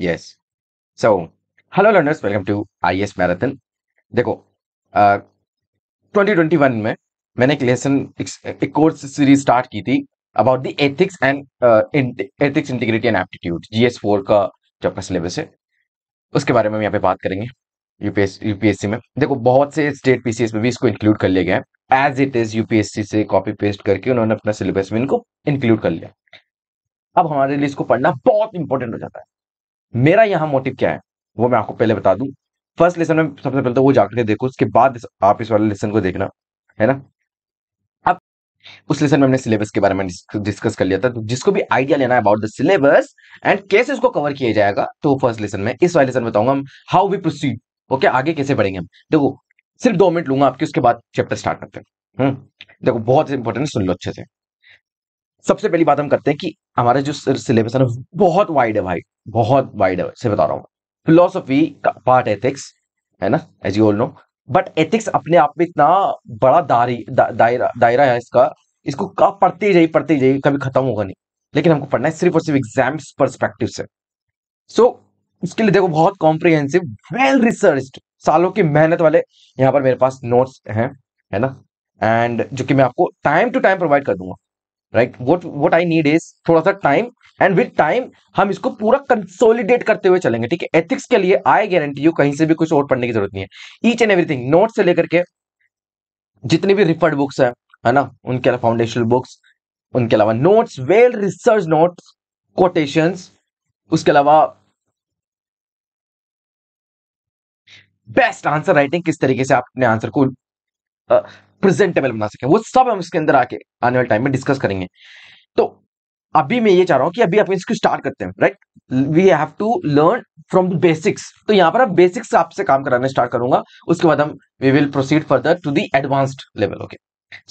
Yes so hello learners welcome to IAS marathon देखो twenty twenty one में मैंने एक लेसन एक कोर्स सीरीज स्टार्ट की थी about the ethics and ethics integrity and aptitude G S four का जो अपना सिलेबस है उसके बारे में हम यहाँ पे बात करेंगे यूपीएससी यूपीएससी में देखो बहुत से स्टेट पीसीएस में भी इसको इंक्लूड कर लिया गया है एज इट इज यूपीएससी से कॉपी पेस्ट करके उन्होंने अपना सिलेबस में इनको इंक्लूड कर लिया अब हमारे लिए इसको पढ़ना बहुत इंपॉर्टेंट हो जाता है मेरा यहाँ मोटिव क्या है वो मैं आपको पहले बता दूं फर्स्ट लेसन में सबसे पहले तो वो जाकर देखो उसके बाद आप इस वाले लेसन को देखना है ना अब उस लेसन में हमने सिलेबस के बारे में डिस्कस कर लिया था तो जिसको भी आइडिया लेना है अबाउट द सिलेबस एंड कैसे उसको कवर किया जाएगा तो फर्स्ट लेसन में इस वाले लेसन में बताऊंगा हम हाउ वी प्रोसीड ओके आगे कैसे बढ़ेंगे हम देखो सिर्फ दो मिनट लूंगा आपके उसके बाद चैप्टर स्टार्ट करते हैं हम्म, देखो बहुत इंपॉर्टेंट सुन लो अच्छे से सबसे पहली बात हम करते हैं कि हमारा जो सिलेबस है ना बहुत वाइड है भाई बहुत वाइड है से बता रहा हूँ फिलोसफी का पार्ट एथिक्स है ना as you all know but ethics अपने आप में इतना बड़ा दारी दा, दायरा दायरा है इसका इसको कब पढ़ते जाइए पढ़ते जाइए कभी खत्म होगा नहीं लेकिन हमको पढ़ना है सिर्फ और सिर्फ एग्जाम परस्पेक्टिव से सो so, इसके लिए देखो बहुत कॉम्प्रिहेंसिव वेल रिसर्च सालों की मेहनत वाले यहाँ पर मेरे पास नोट्स हैं है ना एंड जो कि मैं आपको टाइम टू टाइम प्रोवाइड कर दूंगा right what what I need is थोड़ा सा टाइम एंड विथ टाइम हम इसको पूरा कंसोलिडेट करते हुए चलेंगे ठीक है एथिक्स के लिए आई गारंटी यू कहीं से भी कुछ और पढ़ने की जरूरत नहीं है ईच एंड एवरीथिंग नोट से लेकर के जितनी भी रिफर्ड बुक्स है है ना उनके अलावा फाउंडेशनल बुक्स उनके अलावा notes well research notes quotation उसके अलावा बेस्ट आंसर राइटिंग किस तरीके से आप अपने आंसर को प्रेजेंटेबल बना सके वो सब हम इसके अंदर आके आने वाले टाइम में डिस्कस करेंगे तो अभी मैं ये चाह रहा हूं कि अभी आप इसको स्टार्ट करते हैं right we have to learn from the basics तो यहां पर आप बेसिक्स आपसे काम कराना स्टार्ट करूंगा उसके बाद हम we will proceed further to the advanced level okay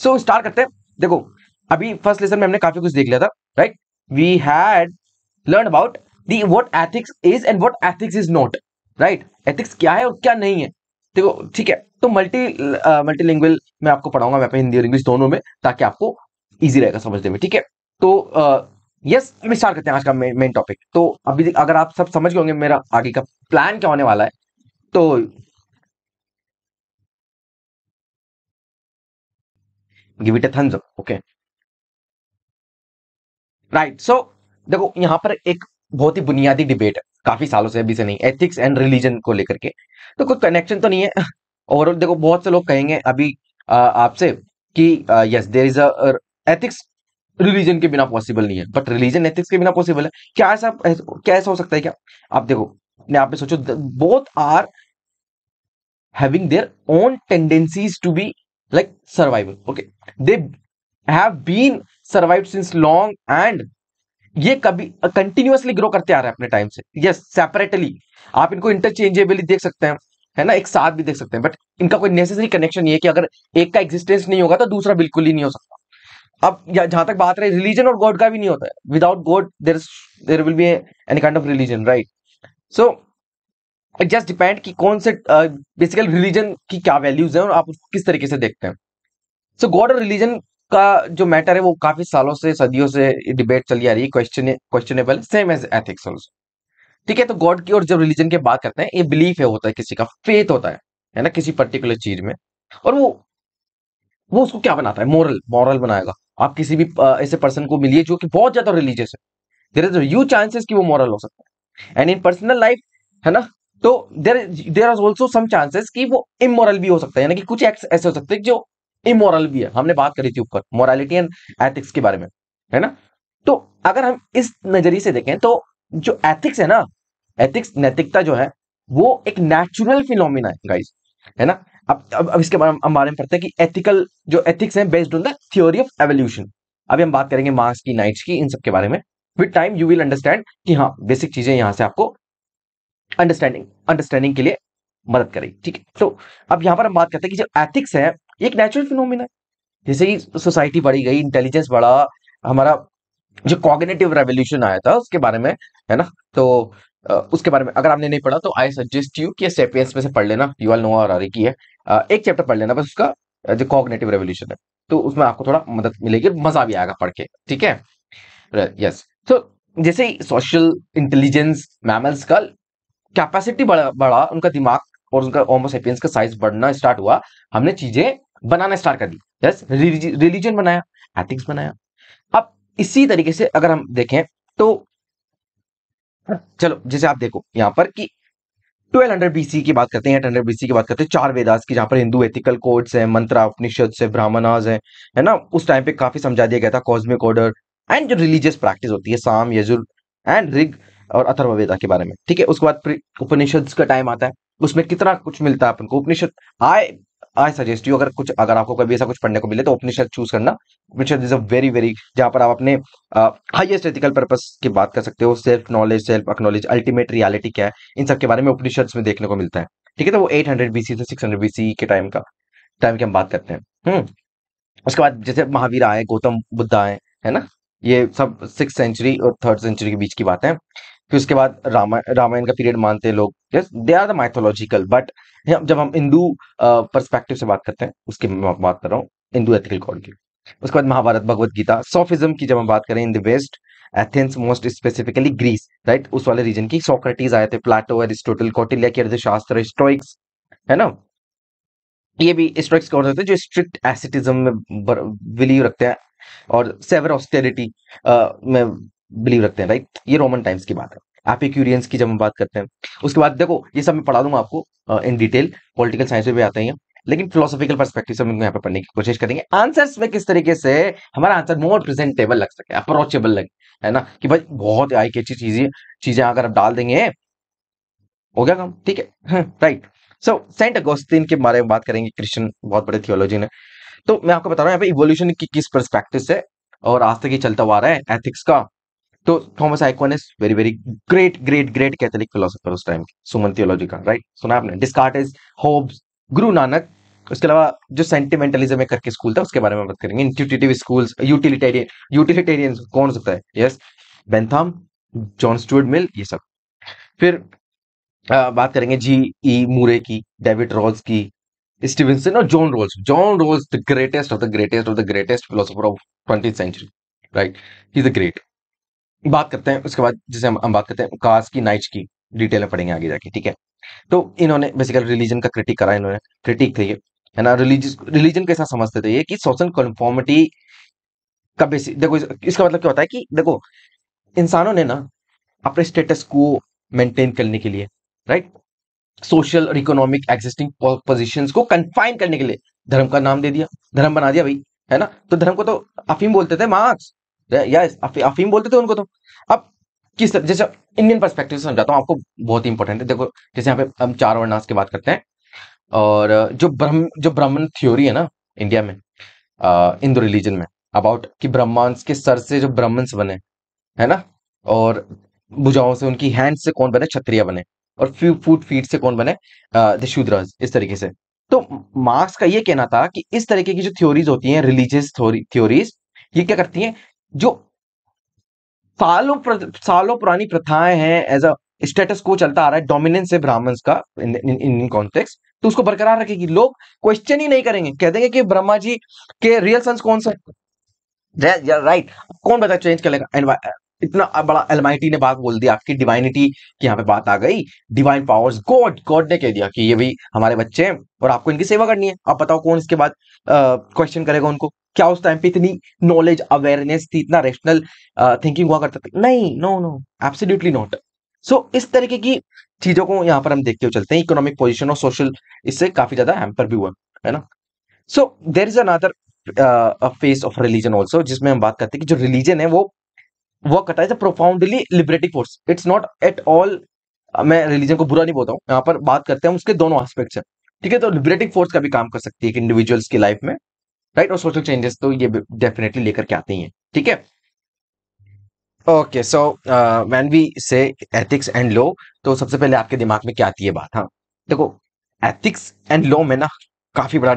so start करते हैं देखो अभी फर्स्ट लेसन में हमने काफी कुछ देख लिया था right we had learn about the what ethics is and what ethics is not right ethics क्या है और क्या नहीं है देखो ठीक है तो मल्टी मल्टी लैंग्वेज मैं आपको पढ़ाऊंगा मैं हिंदी और इंग्लिश दोनों में ताकि आपको ईजी रहेगा समझने में ठीक है तो आ, यस हम स्टार्ट करते हैं आज का मेन टॉपिक तो अभी अगर आप सब समझ गए होंगे मेरा आगे का प्लान क्या होने वाला है तो give it a thumbs up okay right so देखो यहां पर एक बहुत ही बुनियादी डिबेट है काफी सालों से अभी से नहीं एथिक्स एंड रिलीजन को लेकर के तो कोई कनेक्शन तो नहीं है ओवरऑल देखो बहुत से लोग कहेंगे अभी आपसे कि yes there is a ethics religion के बिना पॉसिबल नहीं है बट रिलीजन एथिक्स के बिना पॉसिबल है क्या ऐसा क्या ऐसा हो सकता है क्या आप देखो अपने आप सोचो both are having their own tendencies to be like survival okay they have been survive since long and ये कभी कंटिन्यूसली ग्रो करते आ रहे हैं अपने टाइम से यस सेपरेटली आप इनको इंटरचेंजेबली देख सकते हैं है ना एक साथ भी देख सकते हैं बट इनका कोई नेसेसरी कनेक्शन नहीं है कि अगर एक का एग्जिस्टेंस नहीं होगा तो दूसरा बिल्कुल ही नहीं हो सकता अब जहां तक बात रहे रिलीजन और गॉड का भी नहीं होता है without God there there will be any kind of religion right so it just depend कि कौन से बेसिकल uh, रिलीजन की क्या वैल्यूज है और आप उसको किस तरीके से देखते हैं सो गॉड और रिलीजन का जो मैटर है वो काफी सालों से सदियों से डिबेट चली आ रही है क्वेश्चनेबल सेम एज एथिक्स ठीक है तो गॉड की और जब रिलीजन की बात करते हैं ये बिलीफ है होता है किसी का फेथ होता है है ना किसी पर्टिकुलर चीज में और वो वो उसको क्या बनाता है मॉरल मॉरल बनाएगा आप किसी भी ऐसे पर्सन को मिलिए जो कि बहुत ज्यादा रिलीजियस है देर इज यू चांसेस कि वो मॉरल हो सकता है एंड इन पर्सनल लाइफ है ना तो there there are also some chances कि वो इमोरल भी हो सकता है यानी कि कुछ एक्ट ऐसे हो सकते हैं जो इमोरल भी है हमने बात करी थी ऊपर मोरालिटी एंड एथिक्स के बारे में है ना तो अगर हम इस नजरिए से देखें तो जो एथिक्स है ना एथिक्स नैतिकता जो है वो एक नेचुरल फिनोमिना है गाइस है ना अब अब, अब इसके बारे हम बारे में पढ़ते हैं कि एथिकल जो एथिक्स है based on the theory of evolution अभी हम बात करेंगे मार्क्स की नाइट्स की इन सब के बारे में with time you will understand कि हाँ बेसिक चीजें यहां से आपको अंडरस्टैंडिंग अंडरस्टैंडिंग के लिए मदद करेगी ठीक है तो अब यहां पर हम बात करते हैं कि जो एथिक्स है एक नेचुरल फिनोमिना है जैसे ही सोसाइटी बढ़ी गई इंटेलिजेंस बढ़ा हमारा जो कॉग्नेटिव रेवोल्यूशन आया था उसके बारे में है ना तो उसके बारे में अगर आपने नहीं पढ़ा तो आई सजेस्ट यू कि सेपियंस में से पढ़ लेना यू यूएल नोआ और आरी की है एक चैप्टर पढ़ लेना बस उसका जो कॉग्नेटिव रेवोल्यूशन है तो उसमें आपको थोड़ा मदद मिलेगी मजा भी आएगा पढ़ के ठीक है यस तो जैसे ही सोशल इंटेलिजेंस मैमल्स का कैपेसिटी बढ़ा बढ़ा उनका दिमाग और उनका ओमोसेपियंस का साइज बढ़ना स्टार्ट हुआ हमने चीजें बनाना स्टार्ट कर दी यस रिलीजन बनाया एथिक्स बनाया अब इसी तरीके से अगर हम देखें तो चलो जैसे आप देखो यहां पर कि 1200 हंड्रेड बीसी की बात करते हैं एट हंड्रेड बीसी की बात करते हैं चार वेदास की जहां पर हिंदू एथिकल कोड्स हैं मंत्रा उपनिषद से ब्राह्मणाज है है ना उस टाइम पे काफी समझा दिया गया था कॉस्मिक ऑर्डर एंड जो रिलीजियस प्रैक्टिस होती है साम यजुर एंड रिग और अथर्ववेदा के बारे में ठीक है उसके बाद उपनिषद का टाइम आता है उसमें कितना कुछ मिलता है अपन को उपनिषद आए आई सजेस्ट यू अगर कुछ अगर आपको कभी ऐसा कुछ पढ़ने को मिले तो उपनिषद चूज करना Upanishad is a very very जहां पर आप अपने हाईएस्ट एथिकल पर्पस की बात कर सकते हो self knowledge self acknowledge ultimate reality क्या है इन सब के बारे में उपनिषद में देखने को मिलता है ठीक है तो वो एट हंड्रेड बीसी से सिक्स हंड्रेड बीसी के टाइम का टाइम की हम बात करते हैं हम्म, उसके बाद जैसे महावीर आए गौतम बुद्ध आए है ना ये सब सिक्स सेंचुरी और थर्ड सेंचुरी के बीच की बात है फिर उसके बाद रामा रामायण का पीरियड मानते हैं लोग yes they are the mythological but जब हम हिंदू परस्पेक्टिव से बात करते हैं उसकी मैं बात कर रहा हूँ हिंदू एथिकल कॉड की उसके बाद महाभारत भगवत गीता सोफिज्म की जब हम बात करें in the west Athens most specifically Greece right उस वाले रीजन की सोक्रेटिस आए थे प्लाटो एरिस्टोटल कौटिल्य के अर्थशास्त्र स्टोइक्स है ना ये भी स्ट्रिक्स कौन होते हैं जो स्ट्रिक्ट एसिटिज्म में बिलीव रखते हैं और सेवर ऑस्टेरिटी में बिलीव रखते हैं राइट ये रोमन टाइम्स की बात है आप एपिक्यूरियंस की जब हम बात करते हैं उसके बाद देखो ये सब मैं पढ़ा दूंगा आपको इन डिटेल पॉलिटिकल साइंस में भी आते हैं लेकिन फिलोसॉफिकल परस्पेक्टिव से हम यहाँ पर पढ़ने की कोशिश करेंगे आंसर्स में किस तरीके से हमारा आंसर मोर प्रेजेंटेबल लग सके अप्रोचेबल लगे है ना कि भाई बहुत आई की अच्छी चीजें चीजें अगर आप डाल देंगे हो गया काम ठीक है राइट सो सेंट अगोस्तीन के बारे में बात करेंगे क्रिश्चियन बहुत बड़े थियोलॉजी ने तो मैं आपको बता रहा हूँ यहाँ पे इवोल्यूशन की किस परस्पेक्टिव से और आज तक ये चलता हुआ रहा है एथिक्स का तो Thomas icon is very very great great great Catholic philosopher उस टाइम के सुमन थियोलॉजी का राइट सुना आपने डिस्कार्ट इज होब्स गुरु नानक उसके अलावा जो सेंटिमेंटलिज्म में करके स्कूल था उसके बारे में बात करेंगे इंस्टीट्यूटिव स्कूल्स यूटिलिटेरियन यूटिलिटेरियन कौन सकता है yes Bentham John Stuart Mill ये सब फिर आ, बात करेंगे जी ई मूरे की डेविड रॉल्स की स्टीवेंसन और John Rawls John Rawls the greatest of the greatest of the greatest philosopher of twenty century right is the great बात करते हैं उसके बाद जैसे हम, हम बात करते हैं कास की नाइट की डिटेल में पढ़ेंगे आगे जाके ठीक है तो इन्होंने बेसिकल रिलीजन का क्रिटिक करा इन्होंने क्रिटिक थी है ना रिलीजन रिलीजन कैसा समझते थे ये कि सोशल कन्फॉर्मिटी का बेसिक देखो इसका मतलब क्या होता है कि देखो इंसानों ने ना अपने स्टेटस को मेंटेन करने के लिए राइट सोशल और इकोनॉमिक एग्जिस्टिंग पोजिशन को कन्फाइन करने के लिए धर्म का नाम दे दिया धर्म बना दिया भाई है ना तो धर्म को तो अफीम बोलते थे मार्क्स अफीम बोलते थे उनको तो अब किस तरह जैसे इंडियन परस्पेक्टिव से समझाता हूँ आपको बहुत ही इंपॉर्टेंट है देखो जैसे यहाँ पे हम चार वर्णास की बात करते हैं और जो ब्रह्म जो ब्राह्मण थ्योरी है ना इंडिया में इंदो रिलीजन में अबाउट कि ब्रह्मांस के सर से जो ब्राह्मण्स बने है ना और भुजाओं से उनकी हैंड से कौन बने क्षत्रिय बने और फ्यू फूट फीट से कौन बने शूद्रज इस तरीके से तो मार्क्स का ये कहना था कि इस तरीके की जो थ्योरीज होती हैं रिलीजियस थ्योरीज ये क्या करती हैं जो सालों प्र, सालों पुरानी प्रथाएं हैं एज अ स्टेटस को चलता आ रहा है डोमिनेंस है ब्राह्मण्स का इन इन कॉन्टेक्स तो उसको बरकरार रखेगी लोग क्वेश्चन ही नहीं करेंगे कह देंगे कि ब्रह्मा जी के रियल सन्स कौन सा राइट कौन बता चेंज कर लेगा इतना बड़ा एलमाइटी ने बात बोल दिया आपकी डिवाइनिटी की यहाँ पे बात आ गई डिवाइन पावर्स गॉड गॉड ने कह दिया कि ये भी हमारे बच्चे हैं और आपको इनकी सेवा करनी है आप बताओ कौन इसके बाद क्वेश्चन करेगा उनको क्या उस टाइम पे इतनी नॉलेज अवेयरनेस थी इतना रेशनल थिंकिंग हुआ करता था नहीं no no absolutely not so इस तरीके की चीजों को यहाँ पर हम देखते हुए चलते हैं इकोनॉमिक पोजिशन और सोशल इससे काफी ज्यादा हैम्पर भी हुआ है ना so there is another face of religion also जिसमें हम बात करते हैं कि जो रिलीजन है वो वर्क करता है profoundly liberative force it's not at all मैं रिलीजन को बुरा नहीं बोलता हूँ यहाँ पर बात करते हैं उसके दोनों आस्पेक्ट है ठीक है तो लिबरेटिव फोर्स का भी काम कर सकती है इंडिविजुअल्स की लाइफ में राइट और सोशल चेंजेस तो ये डेफिनेटली लेकर के आते ही हैं ठीक है okay so when we say ethics and law तो सबसे पहले आपके दिमाग में क्या आती है बात हाँ देखो एथिक्स एंड लॉ में ना काफी बड़ा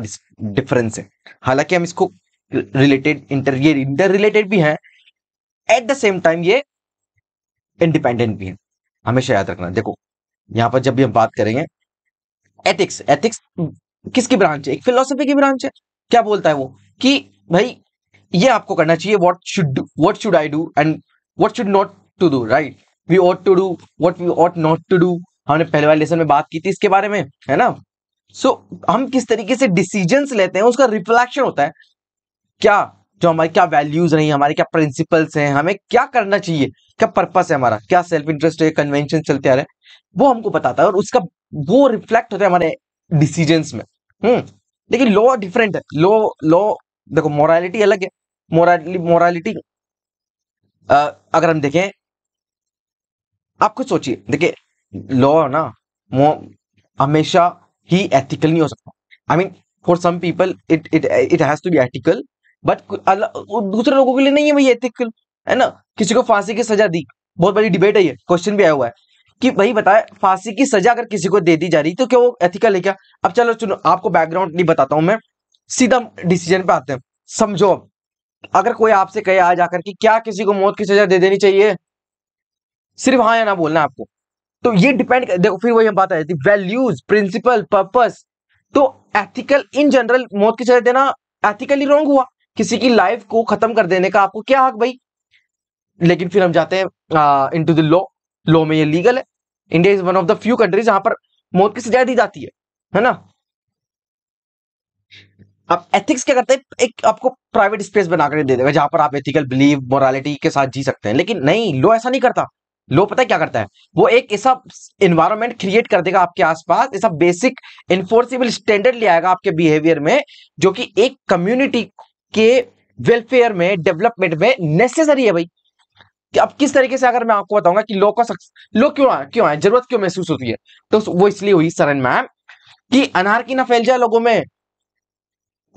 डिफरेंस है हालांकि हम इसको रिलेटेड इंटर ये इंटर रिलेटेड भी हैं एट द सेम टाइम ये इंडिपेंडेंट भी हैं हमेशा याद रखना देखो यहाँ पर जब भी हम बात करेंगे एथिक्स एथिक्स किसकी ब्रांच है एक फिलोसफी की ब्रांच है क्या बोलता है वो कि भाई ये आपको करना चाहिए what should what should I do and what should not to do right we ought to do what we ought not to do हमने पहले वाले लेसन में बात की थी इसके बारे में है ना सो so, हम किस तरीके से डिसीजन लेते हैं उसका रिफ्लेक्शन होता है क्या जो हमारे क्या वैल्यूज रही हमारे क्या प्रिंसिपल्स हैं हमें क्या करना चाहिए क्या पर्पस है हमारा क्या सेल्फ इंटरेस्ट है कन्वेंशन चलते आ रहे हैं वो हमको बताता है और उसका वो रिफ्लेक्ट होता है हमारे डिसीजन में हम्म लेकिन लॉ डिफरेंट है लॉ लॉ देखो मोरालिटी अलग है मोरालिटी मोरालिटी अगर हम देखें आप खुद सोचिए देखिए लॉ ना हमेशा ही एथिकल नहीं हो सकता I mean for some people it it it has to be ethical but दूसरे लोगों के लिए नहीं है भाई एथिकल है ना किसी को फांसी की सजा दी बहुत बड़ी डिबेट है ये क्वेश्चन भी आया हुआ है कि भाई बताए फांसी की सजा अगर किसी को दे दी जा रही तो क्या वो एथिकल है क्या अब चलो चुनो आपको बैकग्राउंड नहीं बताता हूं मैं सीधा डिसीजन पे आते हैं समझो अगर कोई आपसे कहे आ जाकर कि क्या किसी को मौत की सजा दे देनी चाहिए सिर्फ हाँ या ना बोलना आपको तो ये डिपेंड देखो फिर वही बात आ जाती वैल्यूज प्रिंसिपल पर्पस तो एथिकल इन जनरल मौत की सजा देना एथिकली रॉन्ग हुआ किसी की लाइफ को खत्म कर देने का आपको क्या हक भाई लेकिन फिर हम जाते हैं into the law law में ये लीगल है India is one of the few countries जहां पर मौत की सजा दी जाती है है ना आप एथिक्स क्या करते हैं एक आपको प्राइवेट स्पेस बनाकर दे देगा जहां पर आप एथिकल बिलीव मोरालिटी के साथ जी सकते हैं लेकिन नहीं लो ऐसा नहीं करता लो पता है क्या करता है वो एक ऐसा इन्वायरमेंट क्रिएट कर देगा आपके आसपास ऐसा बेसिक इन्फोर्सिबल स्टैंडर्ड ले आएगा आपके बिहेवियर में जो कि एक कम्युनिटी के वेलफेयर में डेवलपमेंट में नेसेसरी है भाई कि अब किस तरीके से अगर मैं आपको बताऊंगा कि लोग का लोग क्यों आए क्यों आए जरूरत क्यों महसूस होती है तो वो इसलिए हुई सरन मैम कि की ना फैल जाए लोगों में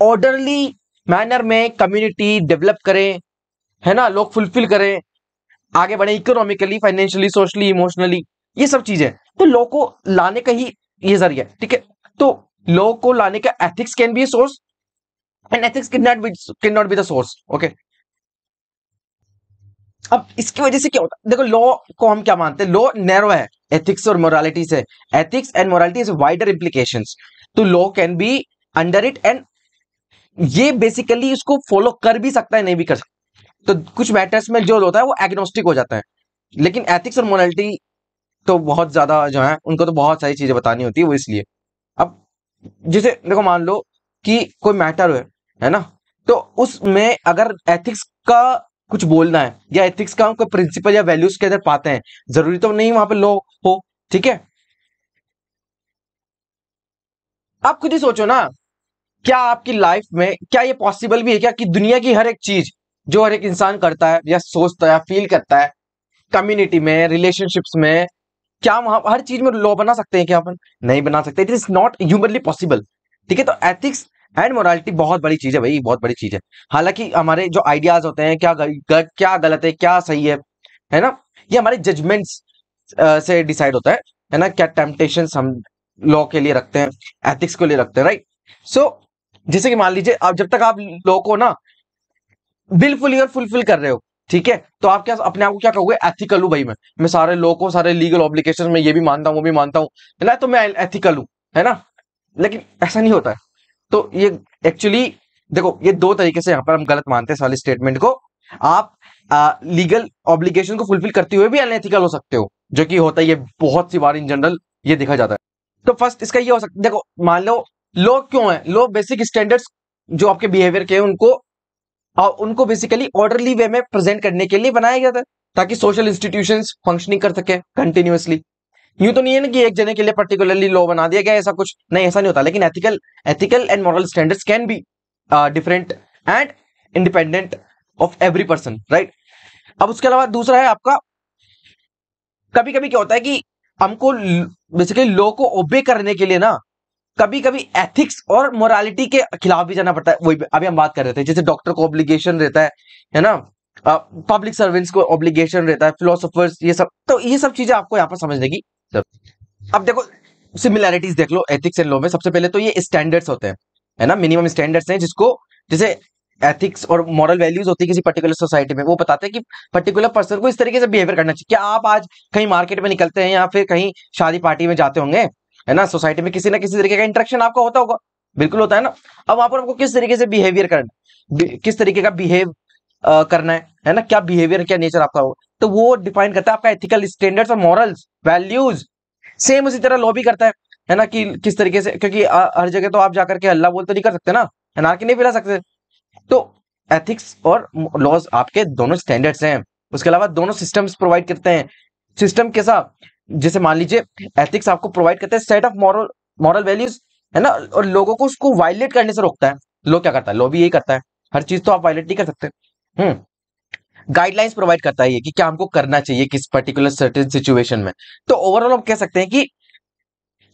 ऑर्डरली मैनर में कम्युनिटी डेवलप करें है ना लोग फुलफिल करें आगे बढ़े इकोनॉमिकली फाइनेंशियली सोशली इमोशनली ये सब चीजें तो लोग को लाने का ही ये जरिया ठीक है तो लोग को लाने का ethics can be a source and ethics can not be can not be the source okay अब इसकी वजह से क्या होता है देखो लॉ को हम क्या मानते हैं लॉ नैरो है एथिक्स और मोरालिटी से ethics and morality is wider implication तो law can be under it and ये बेसिकली उसको फॉलो कर भी सकता है नहीं भी कर सकता तो कुछ मैटर्स में जो होता है वो एग्नोस्टिक हो जाता है लेकिन एथिक्स और मोरालिटी तो बहुत ज्यादा जो है उनको तो बहुत सारी चीजें बतानी होती है वो इसलिए अब जैसे देखो मान लो कि कोई मैटर है है ना तो उसमें अगर एथिक्स का कुछ बोलना है या एथिक्स का उनका प्रिंसिपल या वैल्यूज के अंदर पाते हैं जरूरी तो नहीं वहां पे लो हो ठीक है आप खुद ही सोचो ना क्या आपकी लाइफ में क्या ये पॉसिबल भी है क्या कि दुनिया की हर एक चीज जो हर एक इंसान करता है या सोचता है फील करता है कम्युनिटी में रिलेशनशिप्स में क्या वहां हर चीज में लॉ बना सकते हैं क्या अपन नहीं बना सकते it is not humanly possible ठीक है तो एथिक्स एंड मोरालिटी बहुत बड़ी चीज है भाई बहुत बड़ी चीज है हालांकि हमारे जो आइडियाज होते हैं क्या गल, क्या गलत है क्या सही है है ना ये हमारे जजमेंट्स से डिसाइड होता है है ना क्या टेम्पटेशन हम लॉ के लिए रखते हैं एथिक्स के लिए रखते हैं राइट सो so, जैसे कि मान लीजिए आप जब तक आप लॉ को ना बिलफुली और फुलफिल कर रहे हो ठीक है तो आप क्या अपने आप को क्या कहोगे एथिकल हूँ भाई मैं मैं सारे लॉ को सारे लीगल ऑब्लिकेशन में ये भी मानता हूँ वो भी मानता हूँ है ना तो मैं एथिकल हूँ है ना लेकिन ऐसा नहीं होता है तो ये एक्चुअली देखो ये दो तरीके से यहां पर हम गलत मानते हैं सारी स्टेटमेंट को आप आ, लीगल ऑब्लिगेशन को फुलफिल करते हुए भी अनएथिकल हो सकते हो जो कि होता है ये बहुत सी बार इन जनरल ये देखा जाता है तो फर्स्ट इसका ये हो सकता है देखो मान लो लो क्यों है लो बेसिक स्टैंडर्ड्स जो आपके बिहेवियर के हैं उनको और उनको बेसिकली ऑर्डरली वे में प्रेजेंट करने के लिए बनाया गया था ताकि सोशल इंस्टीट्यूशन फंक्शनिंग कर सके कंटिन्यूअसली यूं तो नहीं है ना कि एक जने के लिए पर्टिकुलरली लॉ बना दिया गया ऐसा कुछ नहीं ऐसा नहीं होता लेकिन ethical ethical and moral standards can be different and independent of every person right अब उसके अलावा दूसरा है आपका कभी कभी क्या होता है कि हमको बेसिकली लॉ को ओबे करने के लिए ना कभी कभी एथिक्स और मोरालिटी के खिलाफ भी जाना पड़ता है वही अभी हम बात कर रहे थे जैसे डॉक्टर को ऑब्लिगेशन रहता है है ना पब्लिक सर्वेंट्स को ऑब्लिगेशन रहता है फिलोसोफर्स ये सब तो ये सब चीजें आपको यहाँ पर समझने की अब देखो सिमिलैरिटीज देख लो एथिक्स एंड लॉ में सबसे पहले तो ये स्टैंडर्ड्स होते हैं है ना मिनिमम स्टैंडर्ड्स हैं जिसको जैसे एथिक्स और मॉरल वैल्यूज होती है किसी पर्टिकुलर सोसाइटी में वो बताते हैं कि पर्टिकुलर पर्सन को इस तरीके से बिहेवियर करना चाहिए क्या आप आज कहीं मार्केट में निकलते हैं या फिर कहीं शादी पार्टी में जाते होंगे है ना सोसाइटी में किसी ना किसी तरीके का इंट्रेक्शन आपका होता होगा बिल्कुल होता है ना अब वहां पर आपको किस तरीके से बिहेवियर करना किस तरीके का बिहेव करना है है ना क्या बिहेवियर क्या नेचर आपका होगा तो वो डिफाइन करता है आपका एथिकल स्टैंडर्ड्स और मॉरल्स वैल्यूज सेम उसी तरह लॉ भी करता है है ना कि किस तरीके से क्योंकि हर जगह तो आप जाकर के हल्ला बोल तो नहीं कर सकते ना कि नहीं फिरा सकते तो एथिक्स और लॉज आपके दोनों स्टैंडर्ड्स हैं उसके अलावा दोनों सिस्टम्स प्रोवाइड करते हैं सिस्टम कैसा जैसे मान लीजिए एथिक्स आपको प्रोवाइड करते हैं set of moral moral values है ना और लोगों को उसको वायलेट करने से रोकता है लोग क्या करता है लो भी यही करता है हर चीज तो आप वायलेट नहीं कर सकते गाइडलाइंस हम्म। प्रोवाइड करता है ये कि क्या हमको करना चाहिए किस पर्टिकुलर सर्टेन सिचुएशन में तो ओवरऑल हम कह सकते हैं कि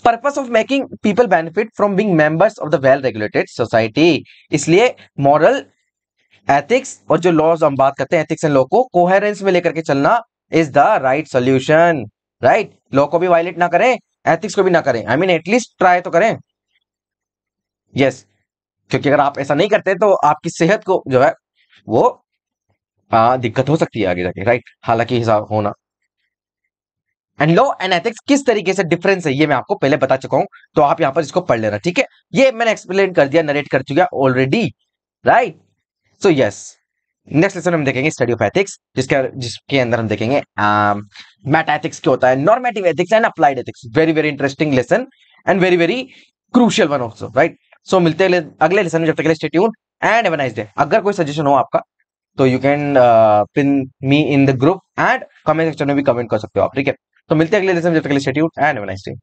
purpose of making people benefit from being members of the well regulated society इसलिए मॉरल एथिक्स और जो लॉज हम बात करते हैं एथिक्स एंड लॉ को कोहेरेंस में लेकर के चलना is the right solution right law को भी वायलेट ना करें एथिक्स को भी ना करें आई मीन एटलीस्ट ट्राई तो करें यस yes. क्योंकि अगर आप ऐसा नहीं करते तो आपकी सेहत को जो है वो आ, दिक्कत हो सकती है आगे जाके राइट हालांकि हिसाब होना एंड लॉ एंड एथिक्स किस तरीके से डिफरेंस है ये मैं आपको पहले बता चुका हूं तो आप यहां पर इसको पढ़ लेना ठीक है ये मैंने एक्सप्लेन कर दिया नरेट कर चुका already right so yes next lesson हम देखेंगे स्टडी ऑफ एथिक्स जिसके जिसके अंदर हम देखेंगे मैट um, एथिक्स क्या होता है normative ethics and applied ethics very very interesting lesson and very very crucial one also right so मिलते हैं अगले लेसन में जब तक स्टेट्यून एंड एवनाइज डे अगर कोई सजेशन हो आपका तो you can pin me in the group and comment section में भी कमेंट कर सकते हो आप ठीक है तो मिलते हैं अगले जब तक के लिए एंड नाइस डे